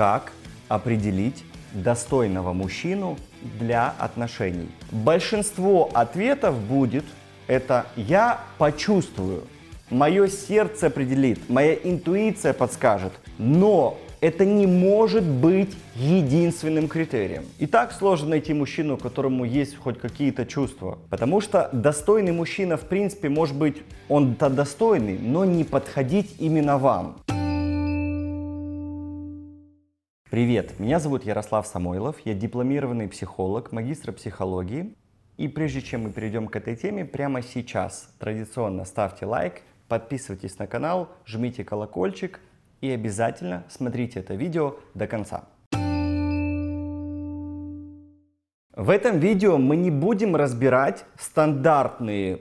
как определить достойного мужчину для отношений. Большинство ответов будет это «я почувствую», «мое сердце определит», «моя интуиция подскажет». Но это не может быть единственным критерием. И так сложно найти мужчину, которому есть хоть какие-то чувства. Потому что достойный мужчина, в принципе, может быть, он-то достойный, но не подходить именно вам. Привет, меня зовут Ярослав Самойлов, я дипломированный психолог, магистр психологии. И прежде чем мы перейдем к этой теме, прямо сейчас традиционно ставьте лайк, подписывайтесь на канал, жмите колокольчик и обязательно смотрите это видео до конца. В этом видео мы не будем разбирать стандартные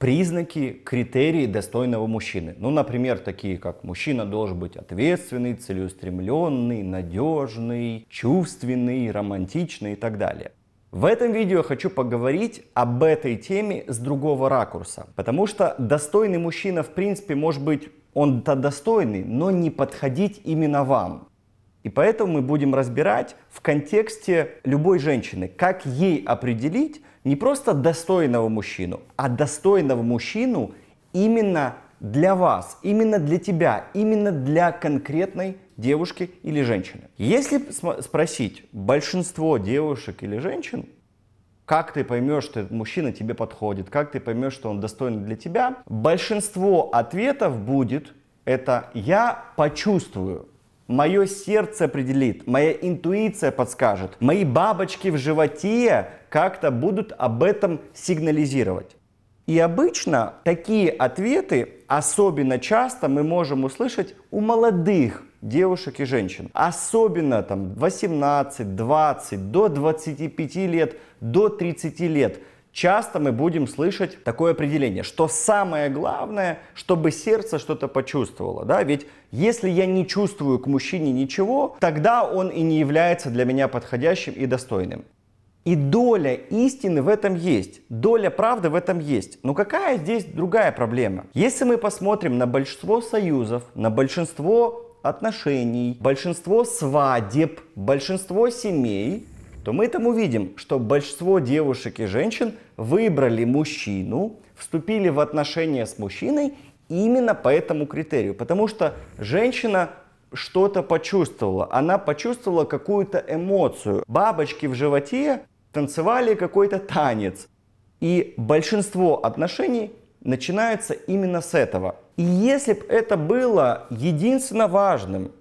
признаки, критерии достойного мужчины. Ну, например, такие как мужчина должен быть ответственный, целеустремленный, надежный, чувственный, романтичный и так далее. В этом видео хочу поговорить об этой теме с другого ракурса, потому что достойный мужчина в принципе может быть он-то достойный, но не подходить именно вам. И поэтому мы будем разбирать в контексте любой женщины, как ей определить не просто достойного мужчину, а достойного мужчину именно для вас, именно для тебя, именно для конкретной девушки или женщины. Если спросить большинство девушек или женщин, как ты поймешь, что этот мужчина тебе подходит, как ты поймешь, что он достоин для тебя, большинство ответов будет это «я почувствую». Мое сердце определит, моя интуиция подскажет, мои бабочки в животе как-то будут об этом сигнализировать. И обычно такие ответы особенно часто мы можем услышать у молодых девушек и женщин. Особенно там 18, 20, до 25 лет, до 30 лет – часто мы будем слышать такое определение, что самое главное, чтобы сердце что-то почувствовало, да, ведь если я не чувствую к мужчине ничего, тогда он и не является для меня подходящим и достойным. И доля истины в этом есть, доля правды в этом есть. Но какая здесь другая проблема? Если мы посмотрим на большинство союзов, на большинство отношений, большинство свадеб, большинство семей, то мы там увидим, что большинство девушек и женщин выбрали мужчину, вступили в отношения с мужчиной именно по этому критерию. Потому что женщина что-то почувствовала, она почувствовала какую-то эмоцию. Бабочки в животе танцевали какой-то танец. И большинство отношений начинается именно с этого. И если бы это было единственно важным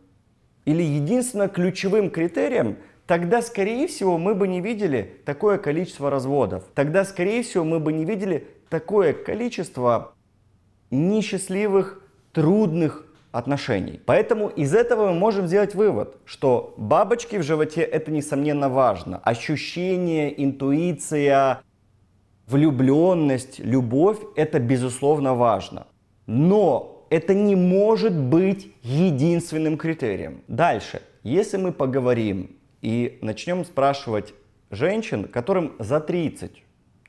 или единственно ключевым критерием, тогда, скорее всего, мы бы не видели такое количество разводов. Тогда, скорее всего, мы бы не видели такое количество несчастливых, трудных отношений. Поэтому из этого мы можем сделать вывод, что бабочки в животе это несомненно важно. Ощущение, интуиция, влюбленность, любовь это безусловно важно. Но это не может быть единственным критерием. Дальше, если мы поговорим и начнем спрашивать женщин, которым за 30,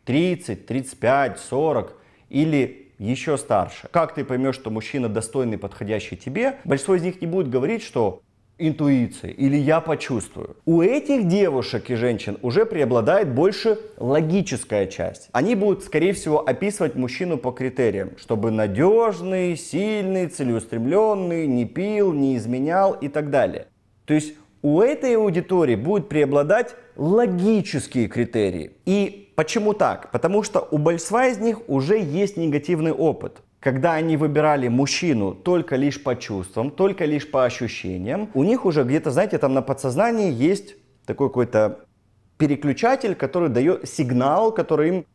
30, 35, 40 или еще старше. Как ты поймешь, что мужчина достойный, подходящий тебе? Большинство из них не будет говорить, что интуиция или я почувствую. У этих девушек и женщин уже преобладает больше логическая часть. Они будут, скорее всего, описывать мужчину по критериям, чтобы надежный, сильный, целеустремленный, не пил, не изменял и так далее. То есть у этой аудитории будут преобладать логические критерии. И почему так? Потому что у большинства из них уже есть негативный опыт. Когда они выбирали мужчину только лишь по чувствам, только лишь по ощущениям, у них уже где-то, знаете, там на подсознании есть такой какой-то переключатель, который дает сигнал, который им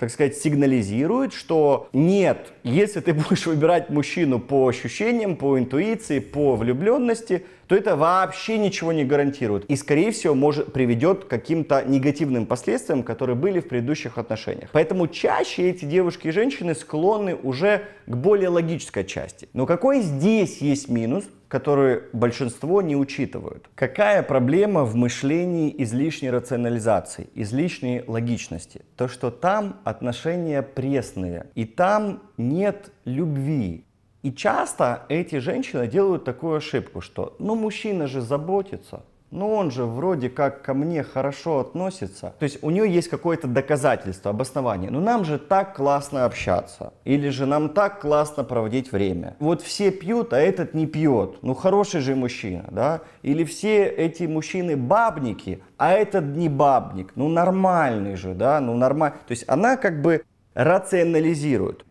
так сказать, сигнализирует, что нет, если ты будешь выбирать мужчину по ощущениям, по интуиции, по влюбленности, то это вообще ничего не гарантирует. И, скорее всего, может, приведет к каким-то негативным последствиям, которые были в предыдущих отношениях. Поэтому чаще эти девушки и женщины склонны уже к более логической части. Но какой здесь есть минус? которые большинство не учитывают. Какая проблема в мышлении излишней рационализации, излишней логичности? То, что там отношения пресные, и там нет любви. И часто эти женщины делают такую ошибку, что ну мужчина же заботится, но ну, он же вроде как ко мне хорошо относится. То есть у нее есть какое-то доказательство, обоснование. Но «Ну, нам же так классно общаться. Или же нам так классно проводить время. Вот все пьют, а этот не пьет. Ну хороший же мужчина, да? Или все эти мужчины бабники, а этот не бабник. Ну нормальный же, да? Ну нормально. То есть она как бы рационализирует.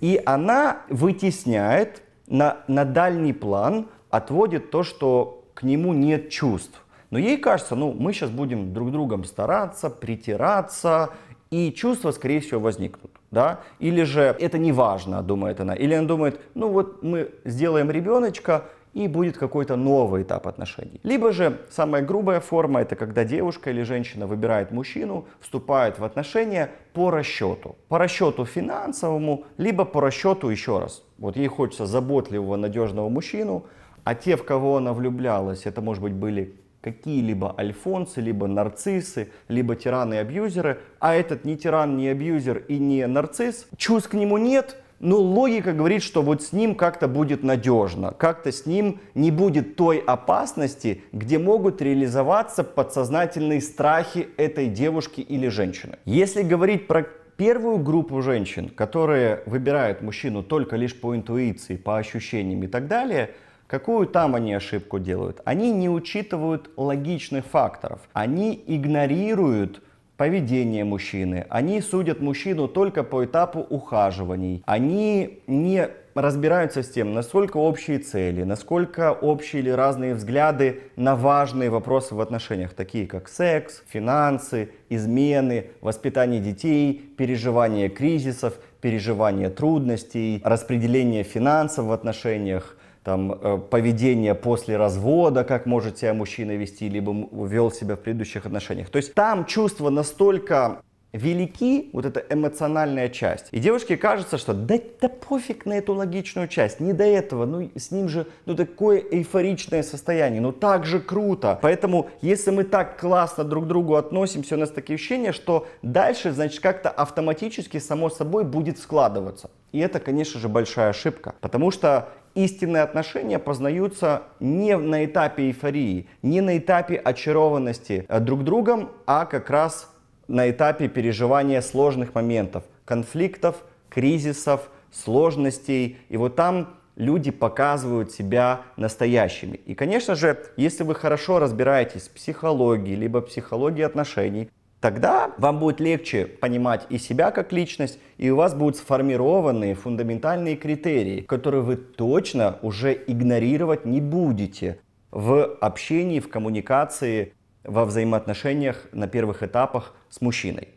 И она вытесняет на, на дальний план, отводит то, что нему нет чувств. Но ей кажется, ну, мы сейчас будем друг другом стараться, притираться, и чувства, скорее всего, возникнут. Да? Или же это не важно, думает она. Или она думает, ну вот мы сделаем ребеночка, и будет какой-то новый этап отношений. Либо же самая грубая форма это когда девушка или женщина выбирает мужчину, вступает в отношения по расчету. По расчету финансовому, либо по расчету еще раз. Вот ей хочется заботливого, надежного мужчину, а те, в кого она влюблялась, это, может быть, были какие-либо альфонсы, либо нарциссы, либо тираны и абьюзеры, а этот не тиран, не абьюзер и не нарцисс, чувств к нему нет, но логика говорит, что вот с ним как-то будет надежно, как-то с ним не будет той опасности, где могут реализоваться подсознательные страхи этой девушки или женщины. Если говорить про первую группу женщин, которые выбирают мужчину только лишь по интуиции, по ощущениям и так далее – Какую там они ошибку делают? Они не учитывают логичных факторов. Они игнорируют поведение мужчины. Они судят мужчину только по этапу ухаживаний. Они не разбираются с тем, насколько общие цели, насколько общие или разные взгляды на важные вопросы в отношениях, такие как секс, финансы, измены, воспитание детей, переживание кризисов, переживание трудностей, распределение финансов в отношениях, там, э, поведение после развода, как может себя мужчина вести, либо вел себя в предыдущих отношениях. То есть там чувства настолько велики, вот эта эмоциональная часть. И девушке кажется, что да, да пофиг на эту логичную часть, не до этого, ну с ним же ну такое эйфоричное состояние, ну так же круто. Поэтому если мы так классно друг к другу относимся, у нас такие ощущения, что дальше, значит, как-то автоматически само собой будет складываться. И это, конечно же, большая ошибка, потому что истинные отношения познаются не на этапе эйфории, не на этапе очарованности э, друг другом, а как раз на этапе переживания сложных моментов, конфликтов, кризисов, сложностей. И вот там люди показывают себя настоящими. И, конечно же, если вы хорошо разбираетесь в психологии, либо психологии отношений, Тогда вам будет легче понимать и себя как личность, и у вас будут сформированы фундаментальные критерии, которые вы точно уже игнорировать не будете в общении, в коммуникации, во взаимоотношениях на первых этапах с мужчиной.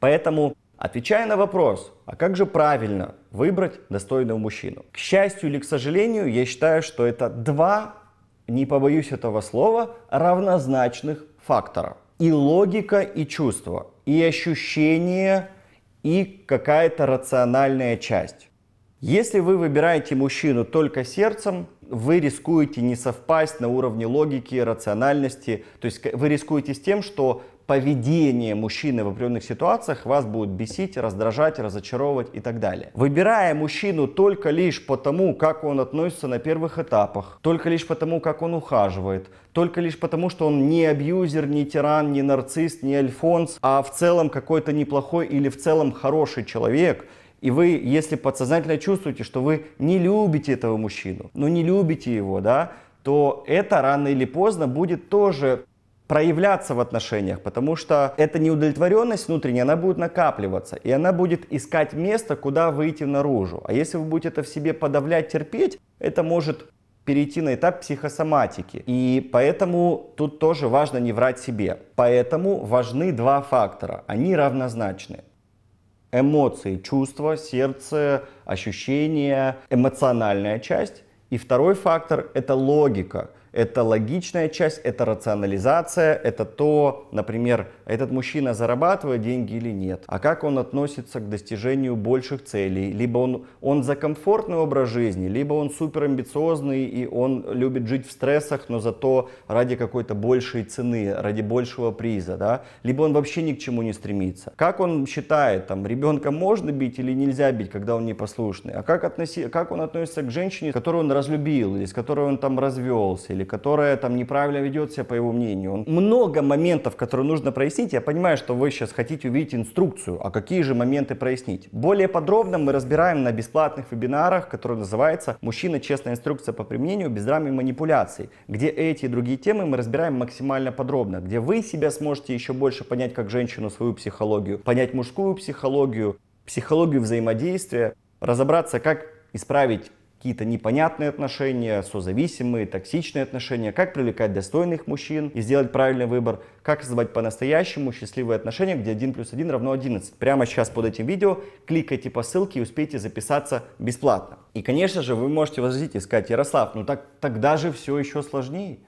Поэтому, отвечая на вопрос, а как же правильно выбрать достойного мужчину? К счастью или к сожалению, я считаю, что это два не побоюсь этого слова, равнозначных факторов. И логика, и чувство, и ощущение, и какая-то рациональная часть. Если вы выбираете мужчину только сердцем, вы рискуете не совпасть на уровне логики, рациональности. То есть вы рискуете с тем, что поведение мужчины в определенных ситуациях вас будет бесить, раздражать, разочаровывать и так далее. Выбирая мужчину только лишь потому, как он относится на первых этапах, только лишь потому, как он ухаживает, только лишь потому, что он не абьюзер, не тиран, не нарцисс, не альфонс, а в целом какой-то неплохой или в целом хороший человек, и вы, если подсознательно чувствуете, что вы не любите этого мужчину, но не любите его, да, то это рано или поздно будет тоже проявляться в отношениях, потому что эта неудовлетворенность внутренняя, она будет накапливаться, и она будет искать место, куда выйти наружу. А если вы будете это в себе подавлять, терпеть, это может перейти на этап психосоматики. И поэтому тут тоже важно не врать себе. Поэтому важны два фактора. Они равнозначны. Эмоции, чувства, сердце, ощущения, эмоциональная часть. И второй фактор – это логика – это логичная часть, это рационализация, это то, например, этот мужчина зарабатывает деньги или нет, а как он относится к достижению больших целей, либо он, он за комфортный образ жизни, либо он супер амбициозный и он любит жить в стрессах, но зато ради какой-то большей цены, ради большего приза, да, либо он вообще ни к чему не стремится. Как он считает, там, ребенка можно бить или нельзя бить, когда он непослушный, а как, относи, как он относится к женщине, которую он разлюбил или с которой он там развелся, или которая там неправильно ведет себя, по его мнению. Много моментов, которые нужно прояснить. Я понимаю, что вы сейчас хотите увидеть инструкцию, а какие же моменты прояснить. Более подробно мы разбираем на бесплатных вебинарах, который называется «Мужчина. Честная инструкция по применению без драм и манипуляций», где эти и другие темы мы разбираем максимально подробно, где вы себя сможете еще больше понять как женщину свою психологию, понять мужскую психологию, психологию взаимодействия, разобраться, как исправить какие-то непонятные отношения, созависимые, токсичные отношения, как привлекать достойных мужчин и сделать правильный выбор, как создавать по-настоящему счастливые отношения, где 1 плюс 1 равно 11. Прямо сейчас под этим видео кликайте по ссылке и успейте записаться бесплатно. И, конечно же, вы можете возразить и сказать, Ярослав, ну так тогда же все еще сложнее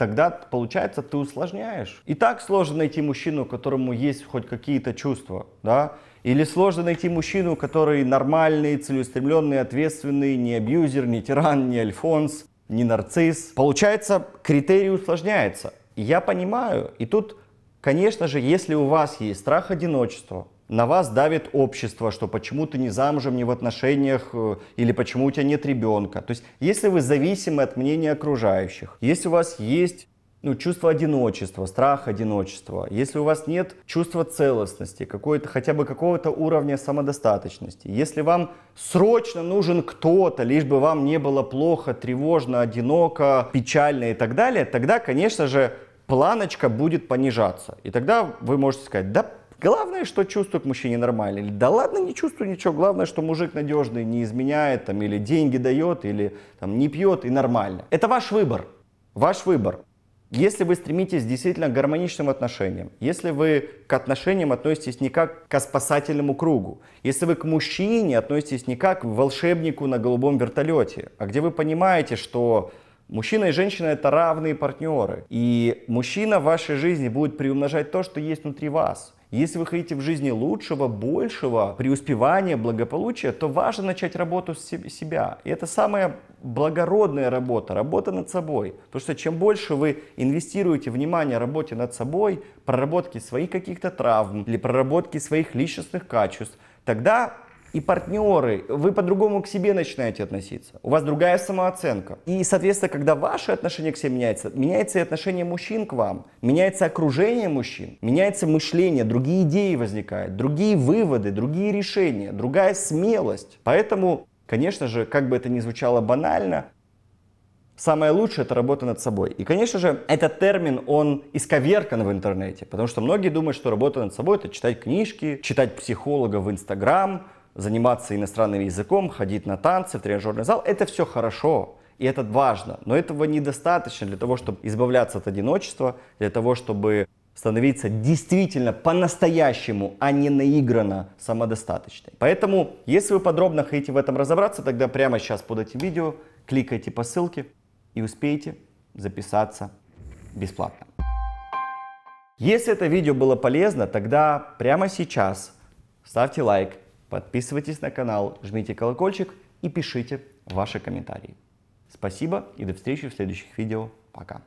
тогда получается ты усложняешь. И так сложно найти мужчину, которому есть хоть какие-то чувства, да? Или сложно найти мужчину, который нормальный, целеустремленный, ответственный, не абьюзер, не тиран, не альфонс, не нарцисс. Получается, критерий усложняется. Я понимаю, и тут, конечно же, если у вас есть страх одиночества, на вас давит общество, что почему ты не замужем, не в отношениях, э, или почему у тебя нет ребенка. То есть, если вы зависимы от мнения окружающих, если у вас есть ну, чувство одиночества, страх одиночества, если у вас нет чувства целостности, какой-то, хотя бы какого-то уровня самодостаточности, если вам срочно нужен кто-то, лишь бы вам не было плохо, тревожно, одиноко, печально и так далее, тогда, конечно же, планочка будет понижаться. И тогда вы можете сказать, да Главное, что чувствует мужчине нормально. Или, да ладно, не чувствую ничего. Главное, что мужик надежный, не изменяет, там, или деньги дает, или там, не пьет, и нормально. Это ваш выбор. Ваш выбор. Если вы стремитесь действительно к гармоничным отношениям, если вы к отношениям относитесь не как к спасательному кругу, если вы к мужчине относитесь не как к волшебнику на голубом вертолете, а где вы понимаете, что мужчина и женщина это равные партнеры, и мужчина в вашей жизни будет приумножать то, что есть внутри вас – если вы хотите в жизни лучшего, большего, преуспевания, благополучия, то важно начать работу с себя. И это самая благородная работа, работа над собой. Потому что чем больше вы инвестируете внимание работе над собой, проработке своих каких-то травм или проработке своих личностных качеств, тогда и партнеры, вы по-другому к себе начинаете относиться. У вас другая самооценка. И, соответственно, когда ваше отношение к себе меняется, меняется и отношение мужчин к вам, меняется окружение мужчин, меняется мышление, другие идеи возникают, другие выводы, другие решения, другая смелость. Поэтому, конечно же, как бы это ни звучало банально, Самое лучшее – это работа над собой. И, конечно же, этот термин, он исковеркан в интернете, потому что многие думают, что работа над собой – это читать книжки, читать психолога в Инстаграм, заниматься иностранным языком, ходить на танцы, в тренажерный зал, это все хорошо, и это важно, но этого недостаточно для того, чтобы избавляться от одиночества, для того, чтобы становиться действительно по-настоящему, а не наигранно самодостаточной. Поэтому, если вы подробно хотите в этом разобраться, тогда прямо сейчас под этим видео кликайте по ссылке и успейте записаться бесплатно. Если это видео было полезно, тогда прямо сейчас ставьте лайк, Подписывайтесь на канал, жмите колокольчик и пишите ваши комментарии. Спасибо и до встречи в следующих видео. Пока.